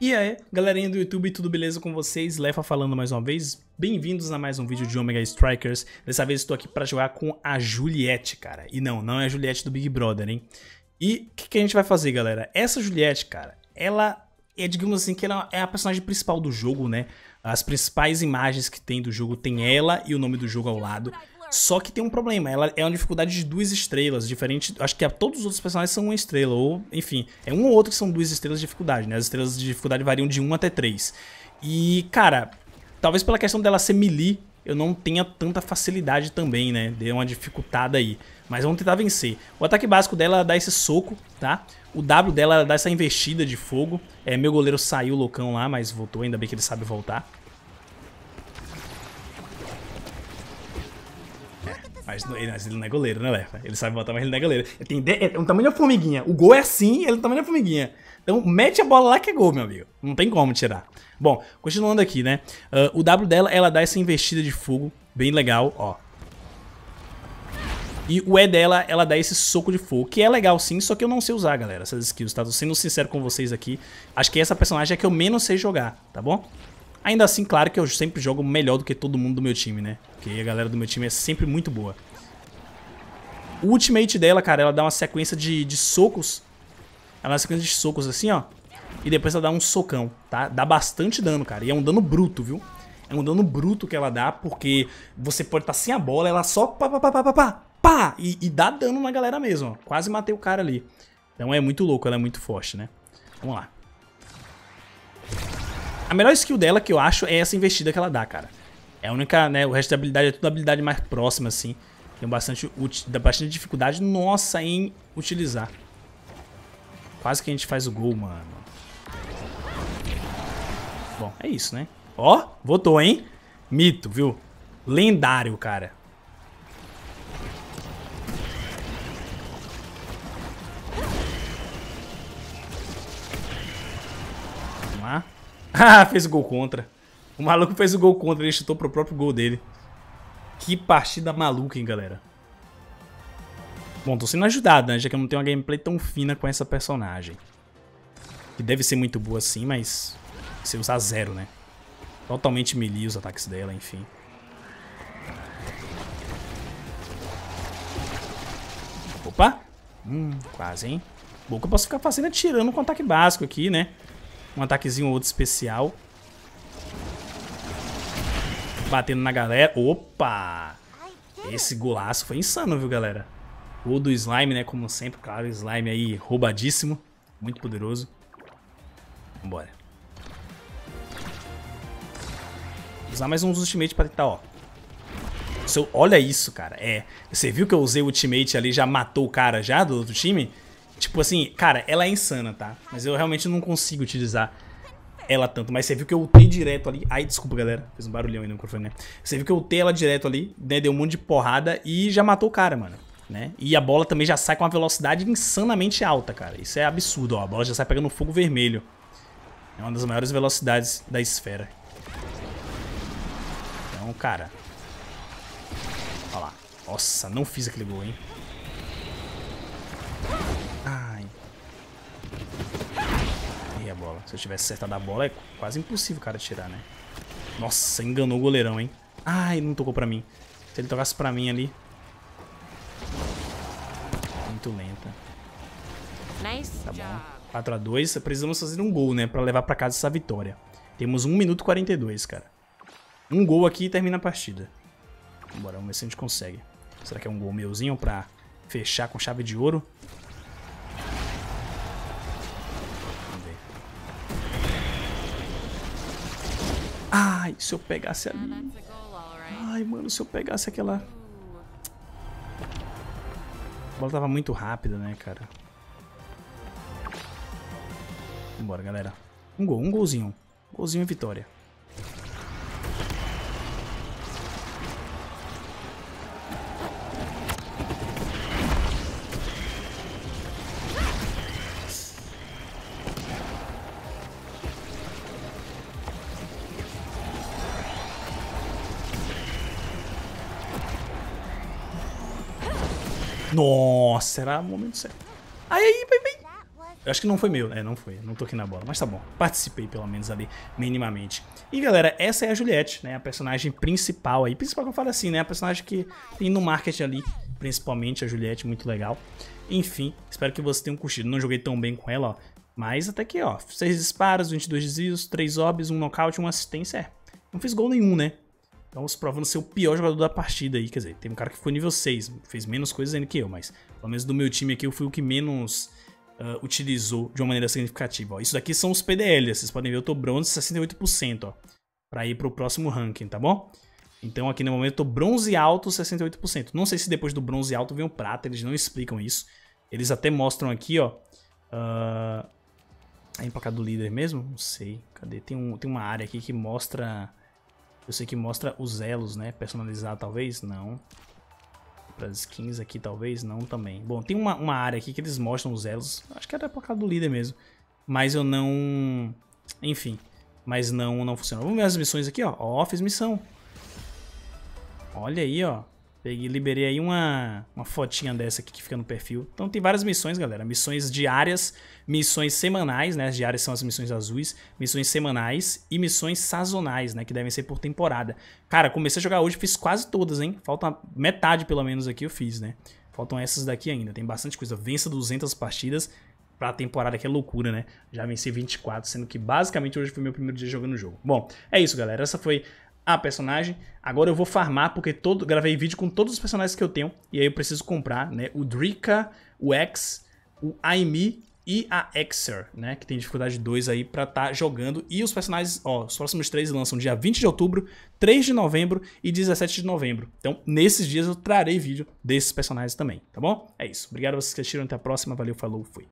E aí, galerinha do YouTube, tudo beleza com vocês? Lefa falando mais uma vez. Bem-vindos a mais um vídeo de Omega Strikers. Dessa vez estou aqui para jogar com a Juliette, cara. E não, não é a Juliette do Big Brother, hein? E o que, que, a gente vai fazer, galera? Essa Juliette, cara, ela é, digamos assim, que ela é a personagem principal do jogo, né? As principais imagens que tem do jogo tem ela e o nome do jogo ao lado. Só que tem um problema, ela é uma dificuldade de duas estrelas, diferente. Acho que todos os outros personagens são uma estrela, ou enfim, é um ou outro que são duas estrelas de dificuldade, né? As estrelas de dificuldade variam de 1 até 3. E, cara, talvez pela questão dela ser melee, eu não tenha tanta facilidade também, né? Deu uma dificultada aí. Mas vamos tentar vencer. O ataque básico dela dá esse soco, tá? O W dela dá essa investida de fogo. É, meu goleiro saiu loucão lá, mas voltou, ainda bem que ele sabe voltar. Mas ele, mas ele não é goleiro, né, Lefa? Ele sabe botar, mas ele não é goleiro. Ele tem de, é um tamanho de formiguinha. O gol é assim, ele é um tamanho da formiguinha. Então, mete a bola lá que é gol, meu amigo. Não tem como tirar. Bom, continuando aqui, né? Uh, o W dela, ela dá essa investida de fogo. Bem legal, ó. E o E dela, ela dá esse soco de fogo, que é legal sim, só que eu não sei usar, galera, essas skills, tá? Tô sendo sincero com vocês aqui. Acho que essa personagem é que eu menos sei jogar, tá bom? Ainda assim, claro que eu sempre jogo melhor do que todo mundo do meu time, né? Porque a galera do meu time é sempre muito boa. O ultimate dela, cara, ela dá uma sequência de, de socos. Ela dá uma sequência de socos assim, ó. E depois ela dá um socão, tá? Dá bastante dano, cara. E é um dano bruto, viu? É um dano bruto que ela dá, porque você pode estar tá sem a bola, ela só pá, pá, pá, pá, pá, pá, pá e, e dá dano na galera mesmo, ó. Quase matei o cara ali. Então é muito louco, ela é muito forte, né? Vamos lá. A melhor skill dela, que eu acho, é essa investida que ela dá, cara. É a única, né? O resto da habilidade é tudo habilidade mais próxima, assim. Tem bastante, bastante dificuldade, nossa, em utilizar. Quase que a gente faz o gol, mano. Bom, é isso, né? Ó, votou, hein? Mito, viu? Lendário, cara. Ah, fez o gol contra. O maluco fez o gol contra, ele chutou pro próprio gol dele. Que partida maluca, hein, galera. Bom, tô sendo ajudado, né? Já que eu não tenho uma gameplay tão fina com essa personagem. Que deve ser muito boa assim, mas... Se usar zero, né? Totalmente melee os ataques dela, enfim. Opa! Hum, quase, hein? Bom que eu posso ficar fazendo atirando com ataque básico aqui, né? Um ataquezinho ou outro especial. Batendo na galera. Opa! Esse golaço foi insano, viu, galera? ou do slime, né? Como sempre, claro, slime aí roubadíssimo. Muito poderoso. Vambora. Vou usar mais uns ultimate pra tentar, ó. Seu, olha isso, cara. É. Você viu que eu usei o ultimate ali, já matou o cara já do outro time? Tipo assim, cara, ela é insana, tá? Mas eu realmente não consigo utilizar ela tanto. Mas você viu que eu ultei direto ali. Ai, desculpa, galera. Fez um barulhão aí no microfone, né? Você viu que eu ultei ela direto ali, né? Deu um monte de porrada e já matou o cara, mano. Né? E a bola também já sai com uma velocidade insanamente alta, cara. Isso é absurdo, ó. A bola já sai pegando fogo vermelho. É uma das maiores velocidades da esfera. Então, cara... Olha lá. Nossa, não fiz aquele gol, hein? Se eu tivesse acertado a bola, é quase impossível o cara tirar, né? Nossa, enganou o goleirão, hein? Ai, não tocou pra mim. Se ele tocasse pra mim ali... Muito lenta. Tá bom. 4x2. Precisamos fazer um gol, né? Pra levar pra casa essa vitória. Temos 1 minuto 42, cara. Um gol aqui e termina a partida. Bora, vamos ver se a gente consegue. Será que é um gol meuzinho pra fechar com chave de ouro? Ai, se eu pegasse ali. Ai, mano, se eu pegasse aquela... A bola tava muito rápida, né, cara? Vambora, galera. Um gol, um golzinho. Um golzinho e vitória. Nossa, era o momento certo. Aí, aí, bem. Eu acho que não foi meu, né? Não foi, não toquei na bola, mas tá bom. Participei pelo menos ali, minimamente. E galera, essa é a Juliette, né? A personagem principal aí. Principal que eu falo assim, né? A personagem que tem no marketing ali, principalmente a Juliette, muito legal. Enfim, espero que vocês tenham curtido. Não joguei tão bem com ela, ó. Mas até que, ó, 6 disparos, 22 desvios, 3 obs, 1 nocaute, 1 assistência. É, não fiz gol nenhum, né? Então provando ser o pior jogador da partida aí. Quer dizer, tem um cara que foi nível 6, fez menos coisas ainda que eu, mas pelo menos do meu time aqui eu fui o que menos uh, utilizou de uma maneira significativa. Ó. Isso daqui são os PDL, vocês podem ver, eu tô bronze 68%, ó, pra ir pro próximo ranking, tá bom? Então aqui no momento eu tô bronze alto 68%. Não sei se depois do bronze alto vem o prata, eles não explicam isso. Eles até mostram aqui, ó. Uh, é cá do líder mesmo? Não sei. Cadê? Tem, um, tem uma área aqui que mostra eu sei que mostra os elos, né? Personalizar talvez, não. Para skins aqui talvez, não também. Bom, tem uma, uma área aqui que eles mostram os elos. Acho que era por causa do líder mesmo. Mas eu não... Enfim. Mas não, não funciona. Vamos ver as missões aqui, ó. Ó, fiz missão. Olha aí, ó. Peguei, liberei aí uma, uma fotinha dessa aqui que fica no perfil. Então tem várias missões, galera. Missões diárias, missões semanais, né? As diárias são as missões azuis, missões semanais e missões sazonais, né? Que devem ser por temporada. Cara, comecei a jogar hoje, fiz quase todas, hein? Falta metade, pelo menos, aqui eu fiz, né? Faltam essas daqui ainda. Tem bastante coisa. Vença 200 partidas pra temporada que é loucura, né? Já venci 24, sendo que basicamente hoje foi meu primeiro dia jogando o jogo. Bom, é isso, galera. Essa foi a personagem. Agora eu vou farmar, porque todo, gravei vídeo com todos os personagens que eu tenho. E aí eu preciso comprar, né? O Drika, o X, o Aimi e a Exer, né? Que tem dificuldade 2 aí pra estar tá jogando. E os personagens, ó, os próximos três lançam dia 20 de outubro, 3 de novembro e 17 de novembro. Então, nesses dias eu trarei vídeo desses personagens também, tá bom? É isso. Obrigado a vocês que assistiram. Até a próxima. Valeu, falou, fui.